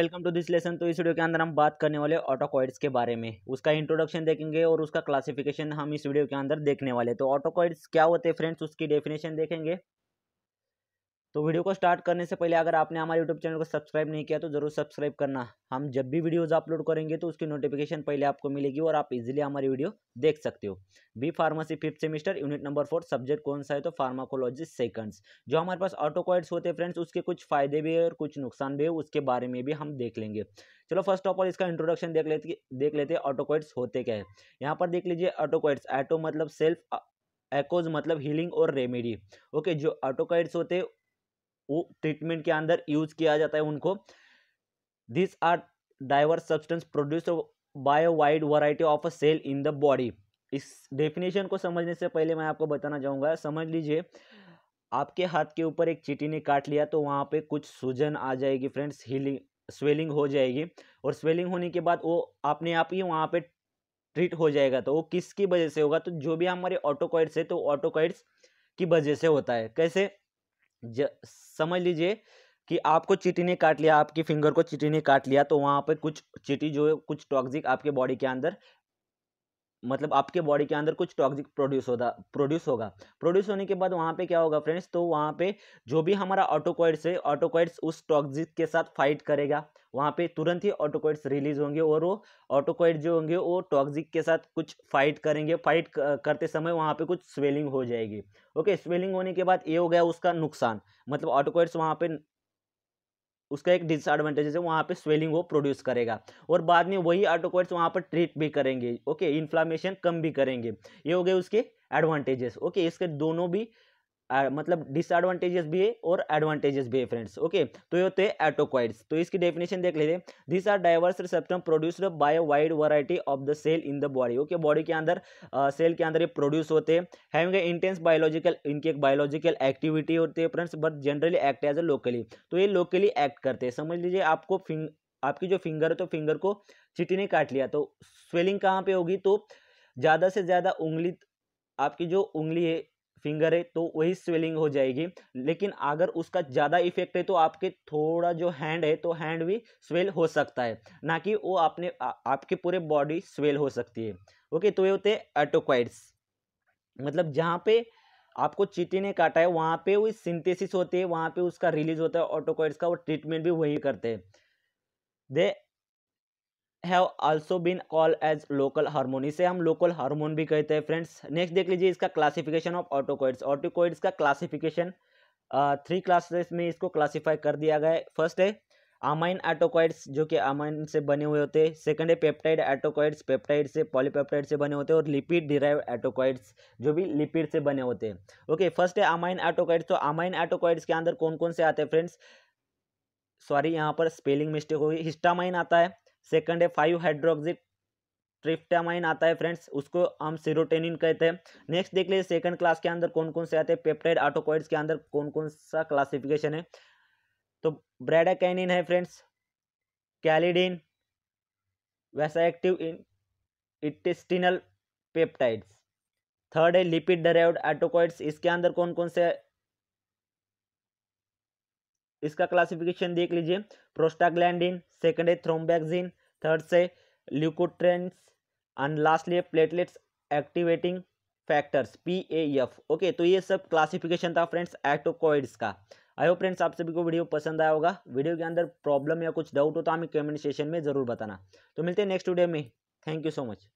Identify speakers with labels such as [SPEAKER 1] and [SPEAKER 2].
[SPEAKER 1] welcome to this lesson तो इस video के अंदर हम बात करने वाले ऑटोकॉइड्स के बारे में उसका इंट्रोडक्शन देखेंगे और उसका क्लासिफिकेशन हम इस वीडियो के अंदर देखने वाले तो ऑटोकॉइड्स क्या होते हैं फ्रेंड्स उसकी डेफिनेशन देखेंगे तो वीडियो को स्टार्ट करने से पहले अगर आपने हमारे यूट्यूब चैनल को सब्सक्राइब नहीं किया तो ज़रूर सब्सक्राइब करना हम जब भी वीडियोज़ अपलोड करेंगे तो उसकी नोटिफिकेशन पहले आपको मिलेगी और आप इजिली हमारी वीडियो देख सकते हो B pharmacy fifth semester unit number four subject कौन सा है तो फार्माकोलॉजी सेकंड्स जो हमारे पास ऑटोकॉइड्स होते हैं फ्रेंड्स उसके कुछ फायदे भी है और कुछ नुकसान भी है उसके बारे में भी हम देख लेंगे चलो फर्स्ट ऑफ ऑल इसका इंट्रोडक्शन देख लेते देख लेते हैं ऑटोकॉइड्स होते क्या है यहाँ पर देख लीजिए ऑटोकॉइड्स ऑटो मतलब सेल्फ एकोज मतलब हीलिंग और रेमेडी ओके जो ऑटोकॉइड्स होते हैं वो ट्रीटमेंट के अंदर यूज किया जाता है उनको this are diverse substance produce by wide variety of a cell in the body इस डेफिनेशन को समझने से पहले मैं आपको बताना चाहूँगा समझ लीजिए आपके हाथ के ऊपर एक चीटी ने काट लिया तो वहाँ पे कुछ सूजन आ जाएगी फ्रेंड्स हीलिंग स्वेलिंग हो जाएगी और स्वेलिंग होने के बाद वो अपने आप ही वहाँ पे ट्रीट हो जाएगा तो वो किसकी वजह से होगा तो जो भी हमारे ऑटोकॉइड्स है तो ऑटोकॉइड्स की वजह से होता है कैसे समझ लीजिए कि आपको चीटी ने काट लिया आपकी फिंगर को चीटी ने काट लिया तो वहाँ पर कुछ चीटी जो है कुछ टॉक्सिक आपके बॉडी के अंदर मतलब आपके बॉडी के अंदर कुछ टॉक्सिक प्रोड्यूस होता प्रोड्यूस होगा प्रोड्यूस होने के बाद वहाँ पे क्या होगा फ्रेंड्स तो वहाँ पे जो भी हमारा ऑटोकॉइड्स है ऑटोकॉइड्स उस टॉक्सिक के साथ फाइट करेगा वहाँ पे तुरंत ही ऑटोकॉइड्स रिलीज होंगे और वो ऑटोकॉइड जो होंगे वो टॉक्सिक के साथ कुछ फाइट करेंगे फाइट करते समय वहाँ पे कुछ स्वेलिंग हो जाएगी ओके स्वेलिंग होने के बाद ये हो गया उसका नुकसान मतलब ऑटोकॉइड्स वहाँ पे उसका एक डिसएडवांटेज है वहाँ पे स्वेलिंग वो प्रोड्यूस करेगा और बाद में वही आटोकॉइड्स वहाँ पर ट्रीट भी करेंगे ओके इन्फ्लामेशन कम भी करेंगे ये हो गए उसके एडवांटेजेस ओके इसके दोनों भी मतलब डिसएडवांटेजेस भी है और एडवांटेजेस भी है फ्रेंड्स ओके तो ये होते हैं एटोक्वाइड्स तो इसकी डेफिनेशन देख लेते हैं this are diverse receptum produced by wide variety of the cell in the body okay body के अंदर सेल uh, के अंदर ये प्रोड्यूस होते हैं हैविंग इंटेंस बायोलॉजिकल इनकी एक बायोलॉजिकल एक्टिविटी होती है friends but generally act as a locally तो ये लोकली एक्ट करते हैं समझ लीजिए आपको फिंग आपकी जो फिंगर है तो फिंगर को चिटी ने काट लिया तो स्वेलिंग कहाँ पे होगी तो ज़्यादा से ज़्यादा उंगली आपकी जो उंगली है फिंगर है तो वही स्वेलिंग हो जाएगी लेकिन अगर उसका ज़्यादा इफेक्ट है तो आपके थोड़ा जो हैंड है तो हैंड भी स्वेल हो सकता है ना कि वो अपने आपके पूरे बॉडी स्वेल हो सकती है ओके तो ये होते हैं एटोक्वाइड्स मतलब जहाँ पे आपको चीटी ने काटा है वहाँ पे वो सिंथेसिस होती है वहाँ पे उसका रिलीज होता है ऑटोकॉइड्स का और ट्रीटमेंट भी वही करते हैं they have also been call as local hormone इसे हम लोकल हार्मोन भी कहते हैं फ्रेंड्स नेक्स्ट देख लीजिए इसका क्लासिफिकेशन ऑफ ऑटोकोइड्स ऑटोकोइड्स का क्लासिफिकेशन थ्री क्लासेस में इसको क्लासिफाई कर दिया गया है फर्स्ट है अमाइन एटोकॉइड्स जो कि अमाइन से बने हुए होते हैं सेकंड है पेप्टाइड एटोकॉइड्स पेप्टाइड से पॉलीपेप्टाइड से बने होते हैं और लिपिड डिराइव एटोकॉइड्स जो भी लिपिड से बने होते हैं ओके फर्स्ट है अमाइन एटोकॉइड्स तो अमाइन एटोकॉइड्स के अंदर कौन कौन से आते हैं फ्रेंड्स सॉरी यहाँ पर स्पेलिंग मिस्टेक गई हिस्टामाइन आता है सेकंड है फाइव हाइड्रोक्सिक ट्रिफ्टामाइन आता है फ्रेंड्स उसको हम सीरोटेनिन कहते हैं नेक्स्ट देख लीजिए सेकंड क्लास के अंदर कौन कौन से आते हैं पेप्टाइड ऑटोकॉइड्स के अंदर कौन कौन सा क्लासिफिकेशन है तो ब्रेडाकैनिन है friends kallidin vasoactive intestinal peptides third है लिपिड डरेवड ऑटोकॉइड्स इसके अंदर कौन कौन से इसका क्लासिफिकेशन देख लीजिए प्रोस्टाग्लैंडिन सेकेंड है थ्रोम्बैक्सिन थर्ड से leukotrienes and lastly platelets activating factors P A F okay तो ये सब क्लासिफिकेशन था फ्रेंड्स एक्टोकॉइड्स का आई होप फ्रेंड्स आप सभी को वीडियो पसंद आया होगा वीडियो के अंदर प्रॉब्लम या कुछ डाउट हो तो हमें कमेंट सेशन में जरूर बताना तो मिलते हैं नेक्स्ट वीडियो में थैंक यू सो मच